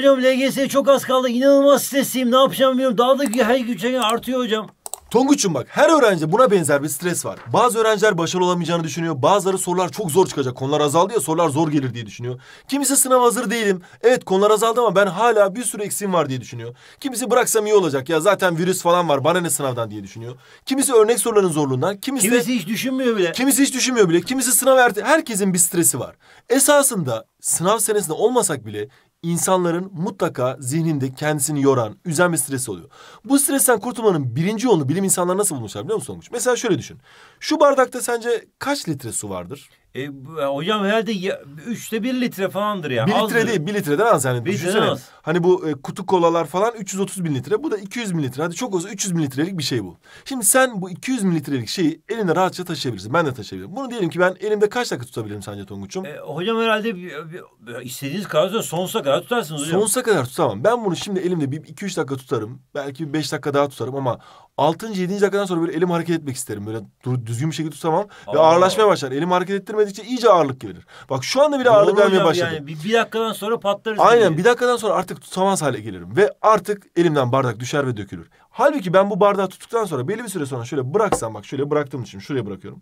Hocam LGS'ye çok az kaldı. İnanılmaz stresliyim. Ne yapacağım bilmiyorum. Daha da her geçen gün artıyor hocam. Tonguç'um bak her öğrenci buna benzer bir stres var. Bazı öğrenciler başarılı olamayacağını düşünüyor. Bazıları sorular çok zor çıkacak. Konular azaldı ya sorular zor gelir diye düşünüyor. Kimisi sınav hazır değilim. Evet konular azaldı ama ben hala bir sürü eksiğim var diye düşünüyor. Kimisi bıraksam iyi olacak ya zaten virüs falan var bana ne sınavdan diye düşünüyor. Kimisi örnek soruların zorluğundan. Kimisi, kimisi hiç düşünmüyor bile. Kimisi hiç düşünmüyor bile. Kimisi sınav erte. Herkesin bir stresi var. Esasında sınav senesinde olmasak bile insanların mutlaka zihninde kendisini yoran, üzen bir stres oluyor. Bu stresten kurtulmanın birinci yolunu bilim insanları nasıl bulmuşlar biliyor musun Onguç? Mesela şöyle düşün. Şu bardakta sence kaç litre su vardır? E, hocam herhalde ya, üçte bir litre falandır ya. Bir litre azdır. değil, bir litreden az yani. Bir litreden az. Hani bu e, kutu kolalar falan 330 bin litre. Bu da 200 bin litre. Hadi çok olsa 300 bin litrelik bir şey bu. Şimdi sen bu 200 bin litrelik şeyi elinde rahatça taşıyabilirsin. Ben de taşıyabilirim. Bunu diyelim ki ben elimde kaç dakika tutabilirim sence Tonguç'um? E, hocam herhalde bir, bir, istediğiniz kadar da sonsuza kadar tutarsınız hocam. Sonsuza kadar tutamam. Ben bunu şimdi elimde bir iki üç dakika tutarım. Belki bir beş dakika daha tutarım ama Altıncı, yedinci dakikadan sonra böyle elim hareket etmek isterim. Böyle dur, düzgün bir şekilde tutamam Aa. ve ağırlaşmaya başlar. Elim hareket ettirmedikçe iyice ağırlık gelir. Bak şu anda bile ağırlık gelmeye başladı. Yani bir, bir dakikadan sonra patlarız. Aynen gibi. bir dakikadan sonra artık tutamaz hale gelirim. Ve artık elimden bardak düşer ve dökülür. Halbuki ben bu bardağı tuttuktan sonra belli bir süre sonra şöyle bıraksam bak şöyle bıraktığım için şuraya bırakıyorum.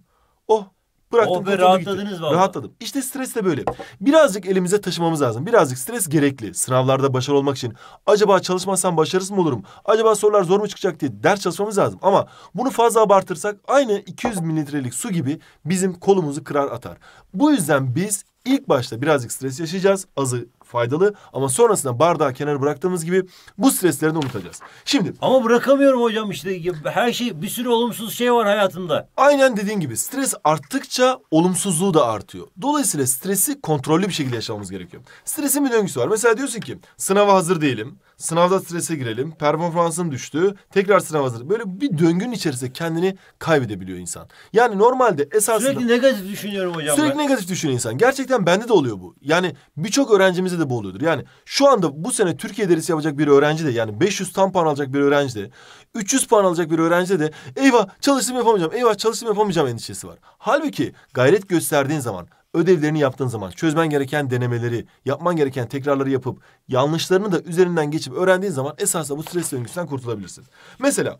Oh Bıraktım. Oh rahatladınız gitti. Rahatladım. İşte stres de böyle. Birazcık elimize taşımamız lazım. Birazcık stres gerekli. Sınavlarda başarılı olmak için. Acaba çalışmazsam başarısız mı olurum? Acaba sorular zor mu çıkacak diye ders çalışmamız lazım. Ama bunu fazla abartırsak aynı 200 mililitrelik su gibi bizim kolumuzu kırar atar. Bu yüzden biz ilk başta birazcık stres yaşayacağız. Azı faydalı ama sonrasında bardağı kenara bıraktığımız gibi bu stresleri unutacağız. Şimdi ama bırakamıyorum hocam işte her şey bir sürü olumsuz şey var hayatımda. Aynen dediğin gibi stres arttıkça olumsuzluğu da artıyor. Dolayısıyla stresi kontrollü bir şekilde yaşamamız gerekiyor. Stresin bir döngüsü var. Mesela diyorsun ki sınava hazır değilim. Sınavda strese girelim. Performansım düştü. Tekrar sınav hazır. Böyle bir döngünün içerisinde kendini kaybedebiliyor insan. Yani normalde esasında... Sürekli negatif düşünüyorum hocam. Sürekli ben. negatif düşünüyor insan. Gerçekten bende de oluyor bu. Yani birçok öğrencimize de bu oluyordur. Yani şu anda bu sene Türkiye derisi yapacak bir öğrenci de yani 500 tam puan alacak bir öğrenci de 300 puan alacak bir öğrenci de eyvah çalıştım yapamayacağım. Eyvah çalıştım yapamayacağım endişesi var. Halbuki gayret gösterdiğin zaman ödevlerini yaptığın zaman, çözmen gereken denemeleri, yapman gereken tekrarları yapıp yanlışlarını da üzerinden geçip öğrendiğin zaman esasla bu stres döngüsünden kurtulabilirsin. Mesela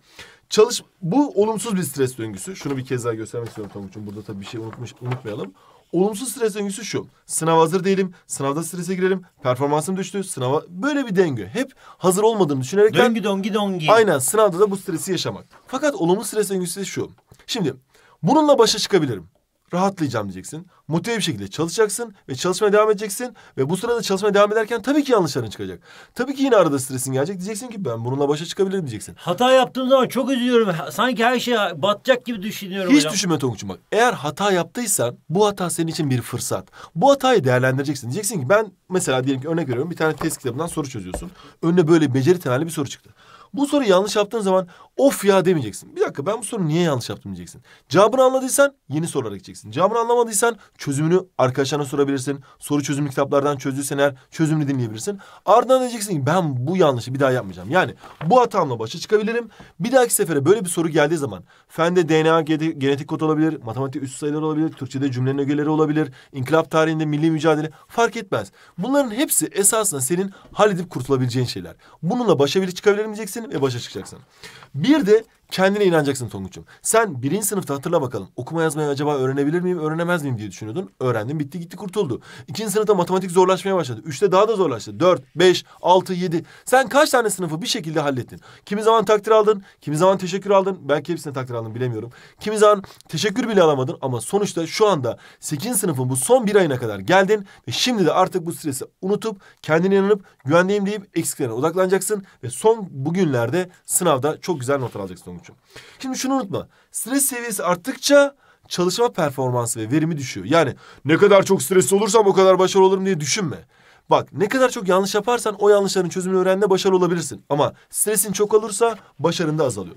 çalış bu olumsuz bir stres döngüsü. Şunu bir kez daha göstermek istiyorum Tonguç'um. Burada tabii bir şey unutmuş, unutmayalım. Olumsuz stres döngüsü şu. sınav hazır değilim. Sınavda strese girerim. Performansım düştü. Sınava böyle bir döngü. Hep hazır olmadığını düşünerek... Döngü döngü döngü. Aynen sınavda da bu stresi yaşamak. Fakat olumlu stres döngüsü şu. Şimdi bununla başa çıkabilirim rahatlayacağım diyeceksin. Motive bir şekilde çalışacaksın ve çalışmaya devam edeceksin. Ve bu sırada çalışmaya devam ederken tabii ki yanlışların çıkacak. Tabii ki yine arada stresin gelecek. Diyeceksin ki ben bununla başa çıkabilirim diyeceksin. Hata yaptığım zaman çok üzülüyorum. Sanki her şey batacak gibi düşünüyorum Hiç hocam. düşünme Tonguç'um bak. Eğer hata yaptıysan bu hata senin için bir fırsat. Bu hatayı değerlendireceksin. Diyeceksin ki ben mesela diyelim ki örnek veriyorum. Bir tane test kitabından soru çözüyorsun. Önüne böyle beceri temelli bir soru çıktı. Bu soruyu yanlış yaptığın zaman of ya demeyeceksin. Bir dakika ben bu soruyu niye yanlış yaptım diyeceksin. Cevabını anladıysan yeni sorulara gideceksin. Cevabını anlamadıysan çözümünü arkadaşlarına sorabilirsin. Soru çözüm kitaplardan çözdüysen eğer çözümünü dinleyebilirsin. Ardından diyeceksin ki ben bu yanlışı bir daha yapmayacağım. Yani bu hatamla başa çıkabilirim. Bir dahaki sefere böyle bir soru geldiği zaman fende DNA genetik kod olabilir, matematik üst sayılar olabilir, Türkçe'de cümlenin ögeleri olabilir, inkılap tarihinde milli mücadele fark etmez. Bunların hepsi esasında senin halledip kurtulabileceğin şeyler. Bununla başa bile çıkabilirim diyeceksin ve başa çıkacaksın. Bir bir de Kendine inanacaksın Tonguç'um. Sen birinci sınıfta hatırla bakalım. Okuma yazmayı acaba öğrenebilir miyim, öğrenemez miyim diye düşünüyordun. öğrendin bitti gitti kurtuldu. İkinci sınıfta matematik zorlaşmaya başladı. Üçte daha da zorlaştı. Dört, beş, altı, yedi. Sen kaç tane sınıfı bir şekilde hallettin. Kimi zaman takdir aldın, kimi zaman teşekkür aldın. Belki hepsine takdir aldın bilemiyorum. Kimi zaman teşekkür bile alamadın ama sonuçta şu anda sekizinci sınıfın bu son bir ayına kadar geldin. Ve şimdi de artık bu stresi unutup kendine inanıp güvendeyim deyip eksiklerine odaklanacaksın. Ve son bugünlerde sınavda çok güzel notlar alacaksın Tonguç yorumcu. Şimdi şunu unutma. Stres seviyesi arttıkça çalışma performansı ve verimi düşüyor. Yani ne kadar çok stresli olursam o kadar başarılı olurum diye düşünme. Bak ne kadar çok yanlış yaparsan o yanlışların çözümünü öğrenme başarılı olabilirsin. Ama stresin çok olursa başarın da azalıyor.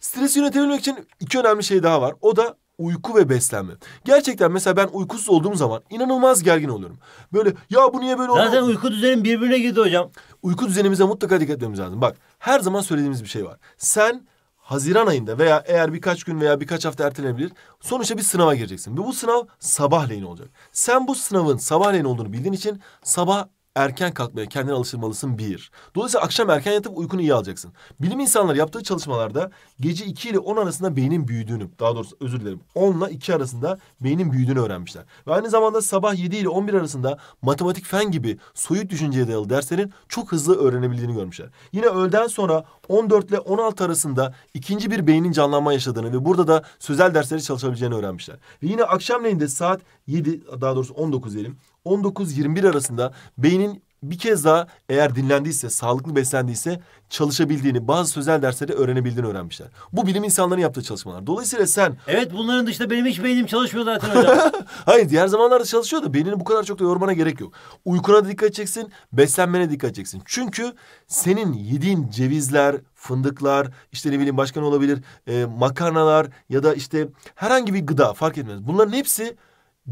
Stresi yönetebilmek için iki önemli şey daha var. O da uyku ve beslenme. Gerçekten mesela ben uykusuz olduğum zaman inanılmaz gergin oluyorum. Böyle ya bu niye böyle oluyor? Zaten uyku düzenim birbirine girdi hocam. Uyku düzenimize mutlaka dikkat etmemiz lazım. Bak her zaman söylediğimiz bir şey var. Sen Haziran ayında veya eğer birkaç gün veya birkaç hafta ertelenebilir. Sonuçta bir sınava gireceksin. Ve bu sınav sabahleyin olacak. Sen bu sınavın sabahleyin olduğunu bildiğin için sabah erken kalkmaya kendine alıştırmalısın bir. Dolayısıyla akşam erken yatıp uykunu iyi alacaksın. Bilim insanları yaptığı çalışmalarda gece 2 ile 10 arasında beynin büyüdüğünü, daha doğrusu özür dilerim 10 ile 2 arasında beynin büyüdüğünü öğrenmişler. Ve aynı zamanda sabah 7 ile 11 arasında matematik fen gibi soyut düşünceye dayalı derslerin çok hızlı öğrenebildiğini görmüşler. Yine öğleden sonra 14 ile 16 arasında ikinci bir beynin canlanma yaşadığını ve burada da sözel dersleri çalışabileceğini öğrenmişler. Ve yine akşamleyin de saat 7 daha doğrusu 19 diyelim. 19-21 arasında beynin bir kez daha eğer dinlendiyse, sağlıklı beslendiyse çalışabildiğini, bazı sözel dersleri öğrenebildiğini öğrenmişler. Bu bilim insanlarının yaptığı çalışmalar. Dolayısıyla sen... Evet bunların dışında benim hiç beynim çalışmıyor zaten hocam. Hayır diğer zamanlarda çalışıyor da beynini bu kadar çok da yormana gerek yok. Uykuna da dikkat edeceksin, beslenmene dikkat edeceksin. Çünkü senin yediğin cevizler, fındıklar, işte ne bileyim başka ne olabilir, e, makarnalar ya da işte herhangi bir gıda fark etmez. Bunların hepsi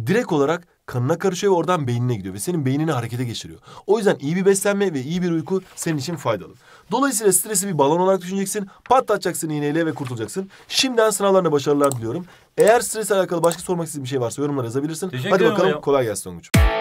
direkt olarak kanına karışıyor ve oradan beynine gidiyor ve senin beynini harekete geçiriyor. O yüzden iyi bir beslenme ve iyi bir uyku senin için faydalı. Dolayısıyla stresi bir balon olarak düşüneceksin, patlatacaksın iğneyle ve kurtulacaksın. Şimdiden sınavlarına başarılar diliyorum. Eğer stresle alakalı başka sormak istediğin bir şey varsa yorumlara yazabilirsin. Teşekkür Hadi bakalım ya. kolay gelsin Tonguç.